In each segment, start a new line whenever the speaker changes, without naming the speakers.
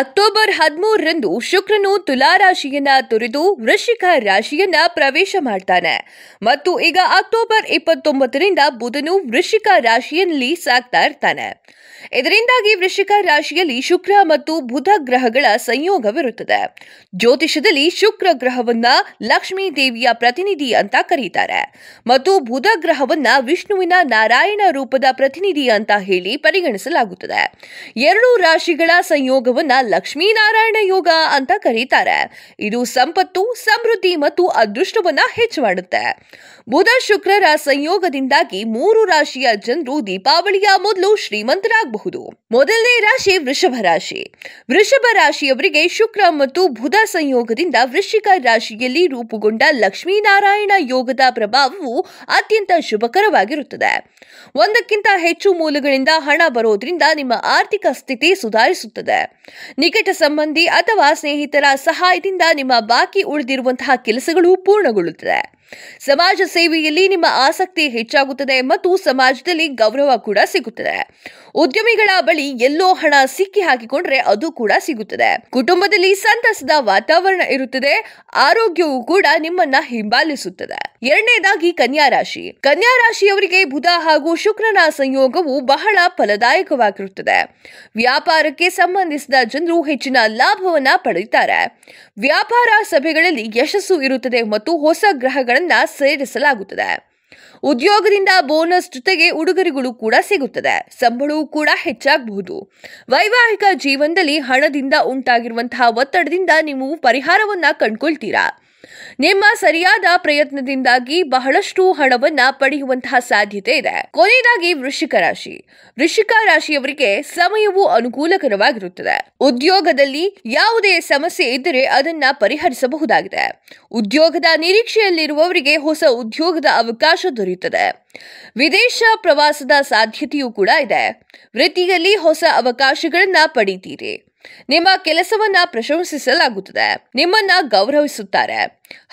October ಹದಿಮೂರರಂದು ಶುಕ್ರನು ತುಲಾರಾಶಿಯನ್ನ ತೊರೆದು ವೃಶ್ಚಿಕ ರಾಶಿಯನ್ನ ಪ್ರವೇಶ ಮಾಡ್ತಾನೆ ಮತ್ತು ಈಗ ಅಕ್ಟೋಬರ್ ಇಪ್ಪತ್ತೊಂಬತ್ತರಿಂದ ಬುಧನು ವೃಶ್ಚಿಕ ರಾಶಿಯಲ್ಲಿ ಸಾಕ್ತಾ ಇರ್ತಾನೆ ಇದರಿಂದಾಗಿ ವೃಶ್ಚಿಕ ರಾಶಿಯಲ್ಲಿ ಶುಕ್ರ ಮತ್ತು ಬುಧ ಗ್ರಹಗಳ ಸಂಯೋಗವಿರುತ್ತದೆ ಜ್ಯೋತಿಷದಲ್ಲಿ ಶುಕ್ರ ಗ್ರಹವನ್ನ ಲಕ್ಷ್ಮೀ ದೇವಿಯ ಪ್ರತಿನಿಧಿ ಅಂತ ಕರೀತಾರೆ ಮತ್ತು ಬುಧ ಗ್ರಹವನ್ನ ವಿಷ್ಣುವಿನ ನಾರಾಯಣ ರೂಪದ ಪ್ರತಿನಿಧಿ ಅಂತ ಹೇಳಿ ಪರಿಗಣಿಸಲಾಗುತ್ತದೆ ಎರಡು ರಾಶಿಗಳ ಸಂಯೋಗವನ್ನ ಲಕ್ಷ್ಮೀನಾರಾಯಣ ಯೋಗ ಅಂತ ಕರೀತಾರೆ ಇದು ಸಂಪತ್ತು ಸಮೃದ್ಧಿ ಮತ್ತು ಅದೃಷ್ಟವನ್ನ ಹೆಚ್ಚು ಮಾಡುತ್ತೆ ಬುಧ ಶುಕ್ರರ ಸಂಯೋಗದಿಂದಾಗಿ ಮೂರು ರಾಶಿಯ ಜನರು ದೀಪಾವಳಿಯ ಮೊದಲು ಶ್ರೀಮಂತರಾಗಬಹುದು ಮೊದಲನೇ ರಾಶಿ ವೃಷಭ ರಾಶಿ ವೃಷಭ ರಾಶಿಯವರಿಗೆ ಶುಕ್ರ ಮತ್ತು ಬುಧ ಸಂಯೋಗದಿಂದ ವೃಶ್ಚಿಕ ರಾಶಿಯಲ್ಲಿ ರೂಪುಗೊಂಡ ಲಕ್ಷ್ಮೀನಾರಾಯಣ ಯೋಗದ ಪ್ರಭಾವವು ಅತ್ಯಂತ ಶುಭಕರವಾಗಿರುತ್ತದೆ ಒಂದಕ್ಕಿಂತ ಹೆಚ್ಚು ಮೂಲಗಳಿಂದ ಹಣ ಬರೋದ್ರಿಂದ ನಿಮ್ಮ ಆರ್ಥಿಕ ಸ್ಥಿತಿ ಸುಧಾರಿಸುತ್ತದೆ ನಿಕಟ ಸಂಬಂಧಿ ಅಥವಾ ಸ್ನೇಹಿತರ ಸಹಾಯದಿಂದ ನಿಮ್ಮ ಬಾಕಿ ಉಳಿದಿರುವಂತಹ ಕೆಲಸಗಳು ಪೂರ್ಣಗೊಳ್ಳುತ್ತದೆ ಸಮಾಜ ಸೇವೆಯಲ್ಲಿ ನಿಮ್ಮ ಆಸಕ್ತಿ ಹೆಚ್ಚಾಗುತ್ತದೆ ಮತ್ತು ಸಮಾಜದಲ್ಲಿ ಗೌರವ ಕೂಡ ಸಿಗುತ್ತದೆ ಉದ್ಯಮಿಗಳ ಬಳಿ ಎಲ್ಲೋ ಹಣ ಸಿಕ್ಕಿ ಹಾಕಿಕೊಂಡ್ರೆ ಅದು ಕೂಡ ಸಿಗುತ್ತದೆ ಕುಟುಂಬದಲ್ಲಿ ಸಂತಸದ ವಾತಾವರಣ ಇರುತ್ತದೆ ಆರೋಗ್ಯವು ಕೂಡ ನಿಮ್ಮನ್ನ ಹಿಂಬಾಲಿಸುತ್ತದೆ ಎರಡನೇದಾಗಿ ಕನ್ಯಾ ರಾಶಿ ಕನ್ಯಾ ರಾಶಿಯವರಿಗೆ ಬುಧ ಹಾಗೂ ಶುಕ್ರನ ಸಂಯೋಗವು ಬಹಳ ಫಲದಾಯಕವಾಗಿರುತ್ತದೆ ವ್ಯಾಪಾರಕ್ಕೆ ಸಂಬಂಧಿಸಿದ ಜನರು ಹೆಚ್ಚಿನ ಲಾಭವನ್ನ ಪಡೆಯುತ್ತಾರೆ ವ್ಯಾಪಾರ ಸಭೆಗಳಲ್ಲಿ ಯಶಸ್ಸು ಇರುತ್ತದೆ ಮತ್ತು ಹೊಸ ಗ್ರಹಗಳ ಸೇರಿಸಲಾಗುತ್ತದೆ ಉದ್ಯೋಗದಿಂದ ಬೋನಸ್ ಜೊತೆಗೆ ಉಡುಗೊರೆಗಳು ಕೂಡ ಸಿಗುತ್ತದೆ ಸಂಬಳವೂ ಕೂಡ ಹೆಚ್ಚಾಗಬಹುದು ವೈವಾಹಿಕ ಜೀವನದಲ್ಲಿ ಹಣದಿಂದ ಉಂಟಾಗಿರುವಂತಹ ಒತ್ತಡದಿಂದ ನೀವು ಪರಿಹಾರವನ್ನ ಕಂಡುಕೊಳ್ತೀರಾ ನಿಮ್ಮ ಸರಿಯಾದ ಪ್ರಯತ್ನದಿಂದಾಗಿ ಬಹಳಷ್ಟು ಹಣವನ್ನ ಪಡೆಯುವಂತಹ ಸಾಧ್ಯತೆ ಇದೆ ಕೊನೆಯದಾಗಿ ವೃಶ್ಚಿಕ ರಾಶಿ ವೃಶ್ಚಿಕ ರಾಶಿಯವರಿಗೆ ಸಮಯವು ಅನುಕೂಲಕರವಾಗಿರುತ್ತದೆ ಉದ್ಯೋಗದಲ್ಲಿ ಯಾವುದೇ ಸಮಸ್ಯೆ ಇದ್ದರೆ ಅದನ್ನ ಪರಿಹರಿಸಬಹುದಾಗಿದೆ ಉದ್ಯೋಗದ ನಿರೀಕ್ಷೆಯಲ್ಲಿರುವವರಿಗೆ ಹೊಸ ಉದ್ಯೋಗದ ಅವಕಾಶ ದೊರೆಯುತ್ತದೆ ವಿದೇಶ ಪ್ರವಾಸದ ಸಾಧ್ಯತೆಯೂ ಕೂಡ ಇದೆ ವೃತ್ತಿಯಲ್ಲಿ ಹೊಸ ಅವಕಾಶಗಳನ್ನ ಪಡೀತೀರಿ ನಿಮ್ಮ ಕೆಲಸವನ್ನ ಪ್ರಶಂಸಿಸಲಾಗುತ್ತದೆ ನಿಮ್ಮನ್ನ ಗೌರವಿಸುತ್ತಾರೆ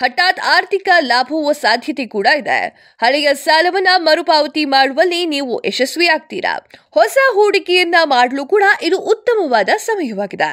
ಹಠಾತ್ ಆರ್ಥಿಕ ಲಾಭವ ಸಾಧ್ಯತೆ ಕೂಡ ಇದೆ ಹಳೆಯ ಸಾಲವನ್ನ ಮರುಪಾವತಿ ಮಾಡುವಲ್ಲಿ ನೀವು ಯಶಸ್ವಿಯಾಗ್ತೀರಾ ಹೊಸ ಹೂಡಿಕೆಯನ್ನ ಮಾಡಲು ಕೂಡ ಇದು ಉತ್ತಮವಾದ ಸಮಯವಾಗಿದೆ